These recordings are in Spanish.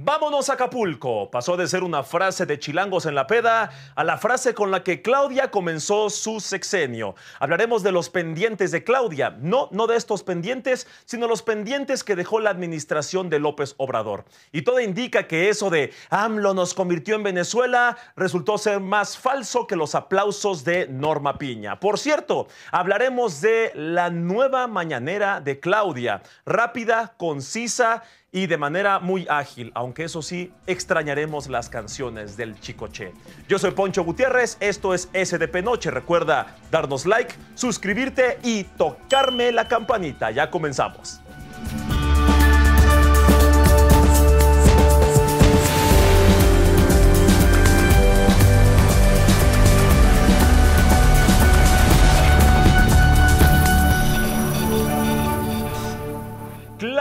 Vámonos a Acapulco. Pasó de ser una frase de chilangos en la peda a la frase con la que Claudia comenzó su sexenio. Hablaremos de los pendientes de Claudia, no, no de estos pendientes, sino los pendientes que dejó la administración de López Obrador. Y todo indica que eso de AMLO nos convirtió en Venezuela resultó ser más falso que los aplausos de Norma Piña. Por cierto, hablaremos de la nueva mañanera de Claudia, rápida, concisa y de manera muy ágil, aunque eso sí, extrañaremos las canciones del Chicoche. Yo soy Poncho Gutiérrez, esto es SDP Noche. Recuerda darnos like, suscribirte y tocarme la campanita. Ya comenzamos.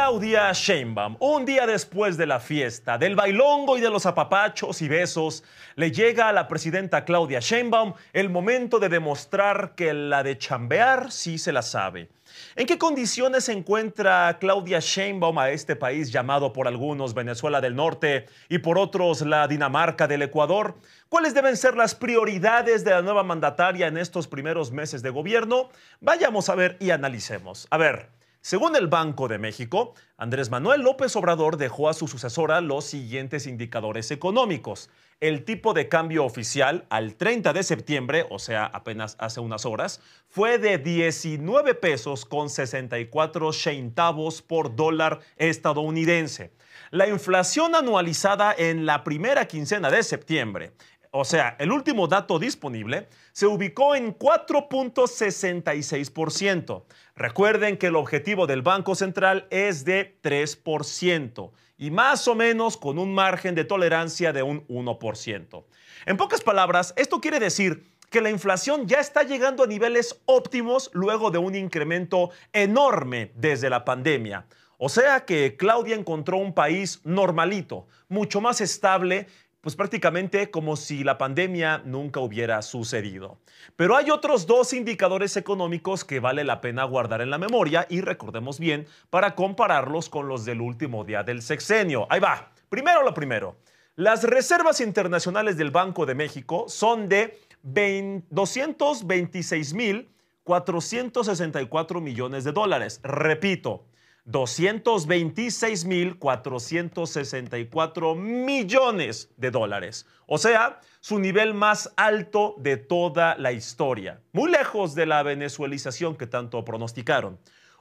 Claudia Sheinbaum, un día después de la fiesta, del bailongo y de los apapachos y besos, le llega a la presidenta Claudia Sheinbaum el momento de demostrar que la de chambear sí se la sabe. ¿En qué condiciones se encuentra Claudia Sheinbaum a este país llamado por algunos Venezuela del Norte y por otros la Dinamarca del Ecuador? ¿Cuáles deben ser las prioridades de la nueva mandataria en estos primeros meses de gobierno? Vayamos a ver y analicemos. A ver, según el Banco de México, Andrés Manuel López Obrador dejó a su sucesora los siguientes indicadores económicos. El tipo de cambio oficial al 30 de septiembre, o sea, apenas hace unas horas, fue de 19 pesos con 64 centavos por dólar estadounidense. La inflación anualizada en la primera quincena de septiembre, o sea, el último dato disponible, se ubicó en 4.66%. Recuerden que el objetivo del Banco Central es de 3% y más o menos con un margen de tolerancia de un 1%. En pocas palabras, esto quiere decir que la inflación ya está llegando a niveles óptimos luego de un incremento enorme desde la pandemia. O sea que Claudia encontró un país normalito, mucho más estable pues prácticamente como si la pandemia nunca hubiera sucedido. Pero hay otros dos indicadores económicos que vale la pena guardar en la memoria y recordemos bien para compararlos con los del último día del sexenio. Ahí va. Primero lo primero. Las reservas internacionales del Banco de México son de 226.464 millones de dólares. Repito, 226.464 millones de dólares, o sea, su nivel más alto de toda la historia, muy lejos de la venezuelización que tanto pronosticaron.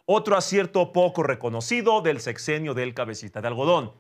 Otro acierto poco reconocido del sexenio del cabecita de algodón.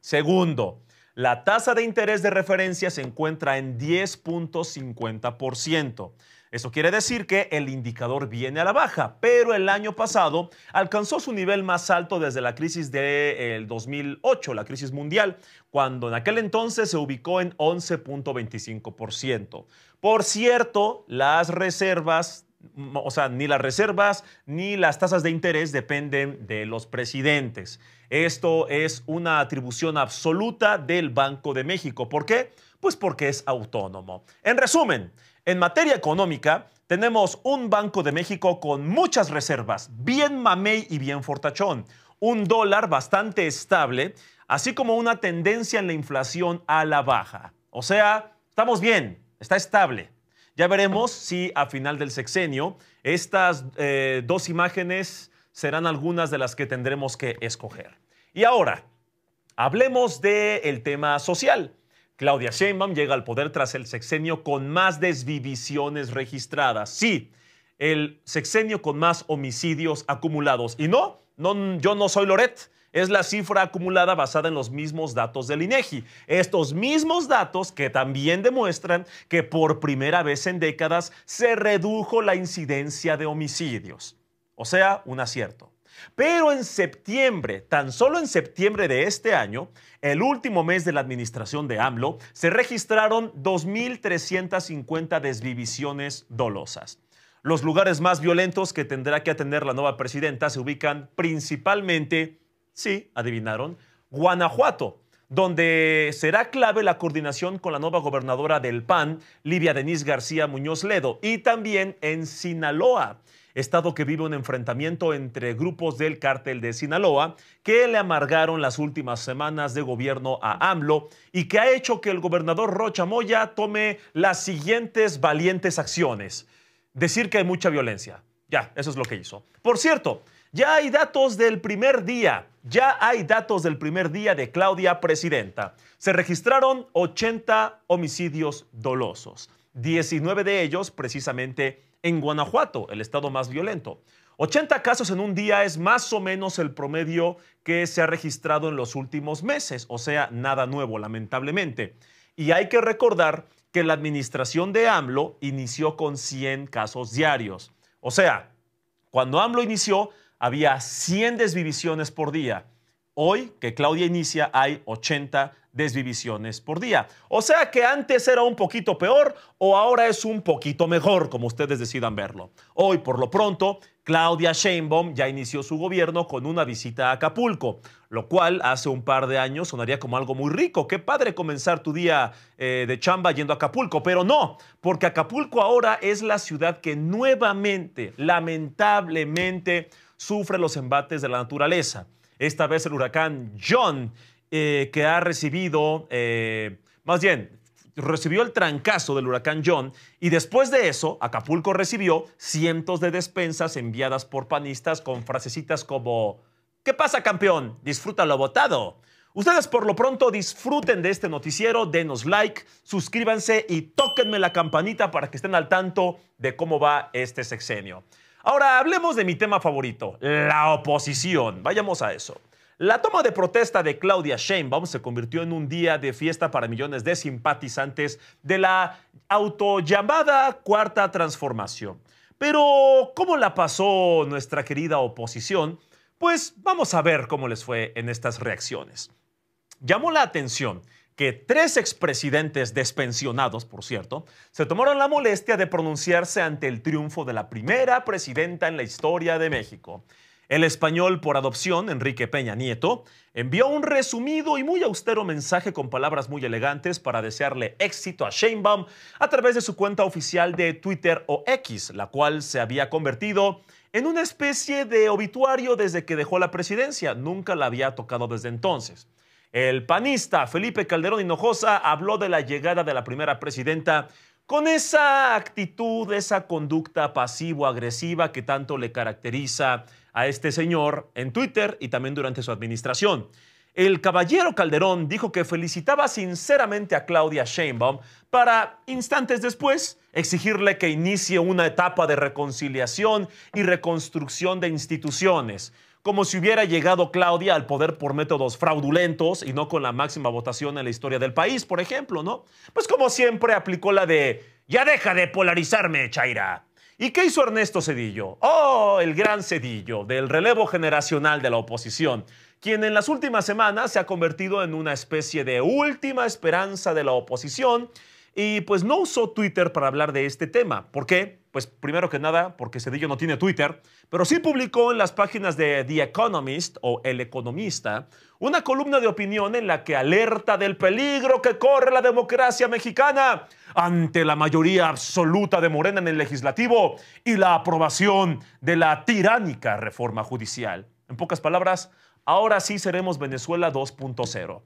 Segundo, la tasa de interés de referencia se encuentra en 10.50%. Eso quiere decir que el indicador viene a la baja, pero el año pasado alcanzó su nivel más alto desde la crisis del 2008, la crisis mundial, cuando en aquel entonces se ubicó en 11.25%. Por cierto, las reservas mm, o sea, ni las reservas ni las tasas de interés dependen de los presidentes. Esto es una atribución absoluta del Banco de México. ¿Por qué? Pues porque es autónomo. En resumen, en materia económica, tenemos un Banco de México con muchas reservas, bien mamey y bien fortachón, un dólar bastante estable, así como una tendencia en la inflación a la baja. O sea, estamos bien, está estable. Ya veremos si a final del sexenio estas eh, dos imágenes serán algunas de las que tendremos que escoger. Y ahora, hablemos del tema social. Claudia Sheinbaum llega al poder tras el sexenio con más desvivisiones registradas. Sí, el sexenio con más homicidios acumulados. Y no, no yo no soy Loret. Es la cifra acumulada basada en los mismos datos del INEGI. E Estos mismos datos que también demuestran que por primera vez en décadas se redujo la incidencia de homicidios. O sea, un acierto. Pero en septiembre, tan solo en septiembre de este año, el último mes de la administración de AMLO, se registraron 2.350 desvivisiones dolosas. Los lugares más violentos que tendrá que atender la nueva presidenta se ubican principalmente, sí, adivinaron, Guanajuato, donde será clave la coordinación con la nueva gobernadora del PAN, Livia Denise García Muñoz Ledo, y también en Sinaloa, estado que vive un enfrentamiento entre grupos del cártel de Sinaloa que le amargaron las últimas semanas de gobierno a AMLO y que ha hecho que el gobernador Rocha Moya tome las siguientes valientes acciones. Decir que hay mucha violencia. Ya, eso es lo que hizo. Por cierto, ya hay datos del primer día. Ya hay datos del primer día de Claudia Presidenta. Se registraron 80 homicidios dolosos, 19 de ellos precisamente en Guanajuato, el estado más violento. 80 casos en un día es más o menos el promedio que se ha registrado en los últimos meses, o sea, nada nuevo, lamentablemente. Y hay que recordar que la administración de AMLO inició con 100 casos diarios. O sea, cuando AMLO inició, había 100 desvivisiones por día. Hoy que Claudia inicia hay 80 desvivisiones por día. O sea que antes era un poquito peor o ahora es un poquito mejor, como ustedes decidan verlo. Hoy, por lo pronto, Claudia Sheinbaum ya inició su gobierno con una visita a Acapulco, lo cual hace un par de años sonaría como algo muy rico. Qué padre comenzar tu día eh, de chamba yendo a Acapulco, pero no, porque Acapulco ahora es la ciudad que nuevamente, lamentablemente, sufre los embates de la naturaleza. Esta vez el huracán John, eh, que ha recibido, eh, más bien, recibió el trancazo del huracán John y después de eso, Acapulco recibió cientos de despensas enviadas por panistas con frasecitas como, ¿qué pasa campeón? ¡Disfrútalo lo votado. Ustedes por lo pronto disfruten de este noticiero, denos like, suscríbanse y tóquenme la campanita para que estén al tanto de cómo va este sexenio. Ahora hablemos de mi tema favorito, la oposición. Vayamos a eso. La toma de protesta de Claudia Sheinbaum se convirtió en un día de fiesta para millones de simpatizantes de la autollamada Cuarta Transformación. Pero, ¿cómo la pasó nuestra querida oposición? Pues vamos a ver cómo les fue en estas reacciones. Llamó la atención que tres expresidentes despensionados, por cierto, se tomaron la molestia de pronunciarse ante el triunfo de la primera presidenta en la historia de México. El español por adopción, Enrique Peña Nieto, envió un resumido y muy austero mensaje con palabras muy elegantes para desearle éxito a Sheinbaum a través de su cuenta oficial de Twitter o X, la cual se había convertido en una especie de obituario desde que dejó la presidencia. Nunca la había tocado desde entonces. El panista Felipe Calderón Hinojosa habló de la llegada de la primera presidenta con esa actitud, esa conducta pasivo-agresiva que tanto le caracteriza a este señor en Twitter y también durante su administración. El caballero Calderón dijo que felicitaba sinceramente a Claudia Sheinbaum para, instantes después, exigirle que inicie una etapa de reconciliación y reconstrucción de instituciones, como si hubiera llegado Claudia al poder por métodos fraudulentos y no con la máxima votación en la historia del país, por ejemplo, ¿no? Pues como siempre aplicó la de, ya deja de polarizarme, Chaira. ¿Y qué hizo Ernesto Cedillo? Oh, el gran Cedillo, del relevo generacional de la oposición quien en las últimas semanas se ha convertido en una especie de última esperanza de la oposición y pues no usó Twitter para hablar de este tema. ¿Por qué? Pues primero que nada, porque Cedillo no tiene Twitter, pero sí publicó en las páginas de The Economist o El Economista una columna de opinión en la que alerta del peligro que corre la democracia mexicana ante la mayoría absoluta de Morena en el legislativo y la aprobación de la tiránica reforma judicial. En pocas palabras, Ahora sí seremos Venezuela 2.0.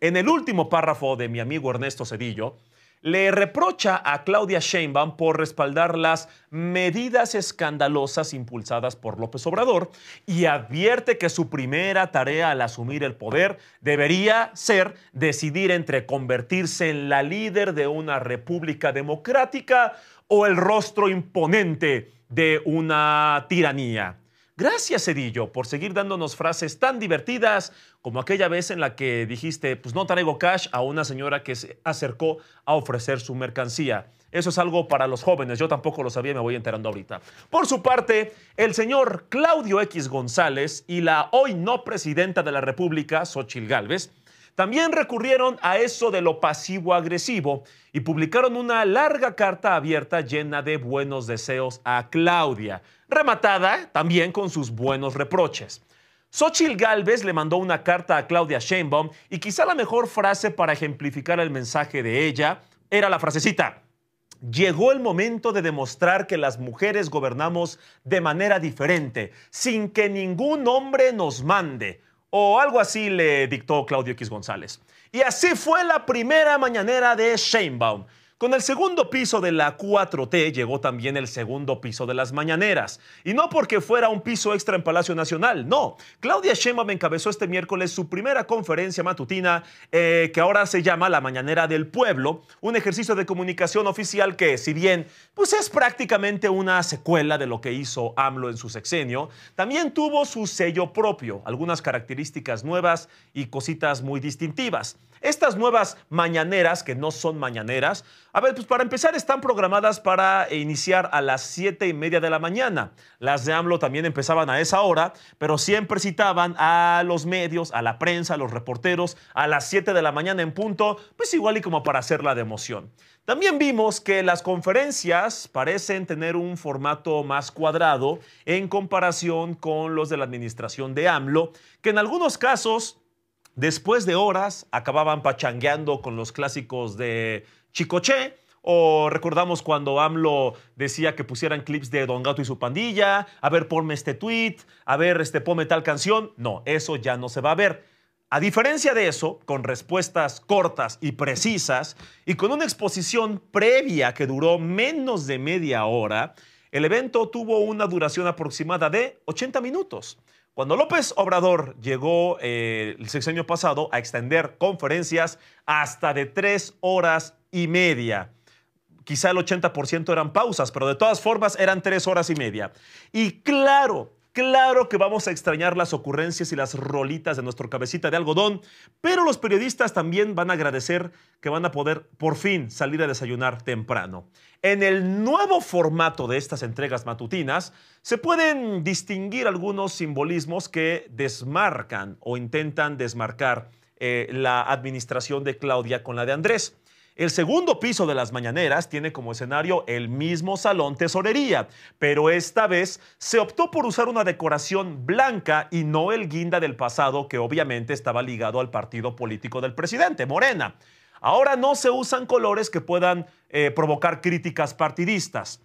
En el último párrafo de mi amigo Ernesto Cedillo, le reprocha a Claudia Sheinbaum por respaldar las medidas escandalosas impulsadas por López Obrador y advierte que su primera tarea al asumir el poder debería ser decidir entre convertirse en la líder de una república democrática o el rostro imponente de una tiranía. Gracias, Cedillo, por seguir dándonos frases tan divertidas como aquella vez en la que dijiste, pues no traigo cash a una señora que se acercó a ofrecer su mercancía. Eso es algo para los jóvenes, yo tampoco lo sabía, me voy enterando ahorita. Por su parte, el señor Claudio X González y la hoy no presidenta de la República, Xochil Gálvez, también recurrieron a eso de lo pasivo-agresivo y publicaron una larga carta abierta llena de buenos deseos a Claudia rematada también con sus buenos reproches. Xochitl Gálvez le mandó una carta a Claudia Sheinbaum y quizá la mejor frase para ejemplificar el mensaje de ella era la frasecita. Llegó el momento de demostrar que las mujeres gobernamos de manera diferente, sin que ningún hombre nos mande. O algo así le dictó Claudio X González. Y así fue la primera mañanera de Sheinbaum. Con el segundo piso de la 4T llegó también el segundo piso de las mañaneras. Y no porque fuera un piso extra en Palacio Nacional, no. Claudia Sheinbaum encabezó este miércoles su primera conferencia matutina, eh, que ahora se llama La Mañanera del Pueblo, un ejercicio de comunicación oficial que, si bien pues es prácticamente una secuela de lo que hizo AMLO en su sexenio, también tuvo su sello propio, algunas características nuevas y cositas muy distintivas. Estas nuevas mañaneras, que no son mañaneras, a ver, pues para empezar están programadas para iniciar a las siete y media de la mañana. Las de AMLO también empezaban a esa hora, pero siempre citaban a los medios, a la prensa, a los reporteros, a las 7 de la mañana en punto, pues igual y como para hacer de emoción. También vimos que las conferencias parecen tener un formato más cuadrado en comparación con los de la administración de AMLO, que en algunos casos, después de horas, acababan pachangueando con los clásicos de Chicoche, o recordamos cuando AMLO decía que pusieran clips de Don Gato y su pandilla, a ver, ponme este tweet, a ver, este, ponme tal canción. No, eso ya no se va a ver. A diferencia de eso, con respuestas cortas y precisas y con una exposición previa que duró menos de media hora, el evento tuvo una duración aproximada de 80 minutos. Cuando López Obrador llegó eh, el sexenio pasado a extender conferencias hasta de tres horas y media. Quizá el 80% eran pausas, pero de todas formas eran tres horas y media. Y claro, Claro que vamos a extrañar las ocurrencias y las rolitas de nuestro cabecita de algodón, pero los periodistas también van a agradecer que van a poder por fin salir a desayunar temprano. En el nuevo formato de estas entregas matutinas se pueden distinguir algunos simbolismos que desmarcan o intentan desmarcar eh, la administración de Claudia con la de Andrés. El segundo piso de las mañaneras tiene como escenario el mismo salón tesorería, pero esta vez se optó por usar una decoración blanca y no el guinda del pasado que obviamente estaba ligado al partido político del presidente, Morena. Ahora no se usan colores que puedan eh, provocar críticas partidistas.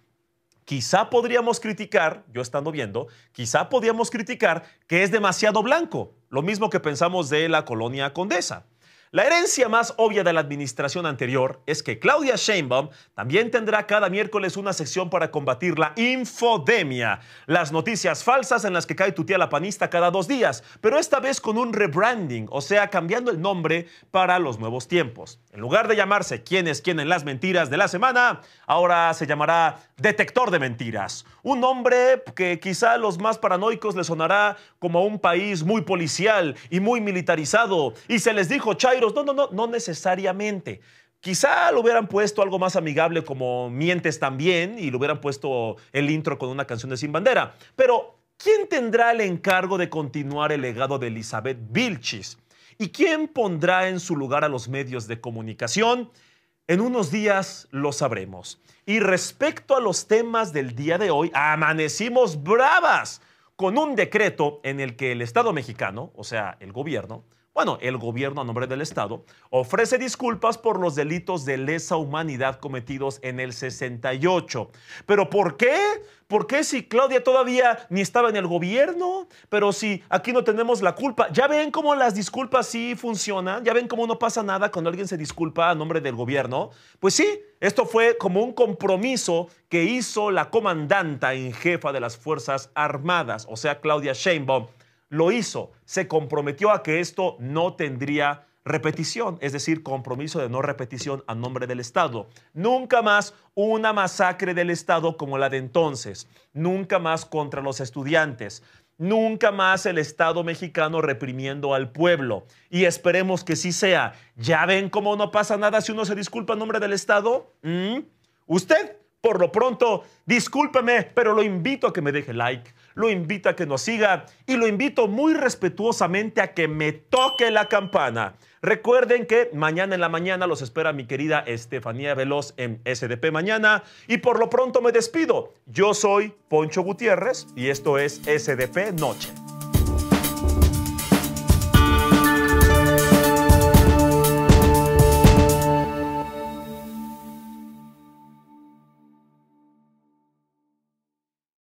Quizá podríamos criticar, yo estando viendo, quizá podríamos criticar que es demasiado blanco, lo mismo que pensamos de la colonia condesa. La herencia más obvia de la administración anterior es que Claudia Sheinbaum también tendrá cada miércoles una sección para combatir la infodemia, las noticias falsas en las que cae tu tía la panista cada dos días, pero esta vez con un rebranding, o sea, cambiando el nombre para los nuevos tiempos. En lugar de llamarse quién es las mentiras de la semana, ahora se llamará Detector de Mentiras, un nombre que quizá a los más paranoicos le sonará como a un país muy policial y muy militarizado, y se les dijo, Chai, no, no, no, no necesariamente. Quizá lo hubieran puesto algo más amigable como Mientes también y lo hubieran puesto el intro con una canción de Sin Bandera. Pero, ¿quién tendrá el encargo de continuar el legado de Elizabeth Vilchis? ¿Y quién pondrá en su lugar a los medios de comunicación? En unos días lo sabremos. Y respecto a los temas del día de hoy, amanecimos bravas con un decreto en el que el Estado mexicano, o sea, el gobierno, bueno, el gobierno a nombre del Estado ofrece disculpas por los delitos de lesa humanidad cometidos en el 68. ¿Pero por qué? ¿Por qué si Claudia todavía ni estaba en el gobierno? Pero si aquí no tenemos la culpa. ¿Ya ven cómo las disculpas sí funcionan? ¿Ya ven cómo no pasa nada cuando alguien se disculpa a nombre del gobierno? Pues sí, esto fue como un compromiso que hizo la comandanta en jefa de las Fuerzas Armadas, o sea, Claudia Sheinbaum lo hizo, se comprometió a que esto no tendría repetición, es decir, compromiso de no repetición a nombre del Estado. Nunca más una masacre del Estado como la de entonces, nunca más contra los estudiantes, nunca más el Estado mexicano reprimiendo al pueblo. Y esperemos que sí sea. ¿Ya ven cómo no pasa nada si uno se disculpa a nombre del Estado? ¿Mm? Usted, por lo pronto, discúlpeme, pero lo invito a que me deje like lo invito a que nos siga y lo invito muy respetuosamente a que me toque la campana. Recuerden que mañana en la mañana los espera mi querida Estefanía Veloz en SDP Mañana y por lo pronto me despido. Yo soy Poncho Gutiérrez y esto es SDP Noche.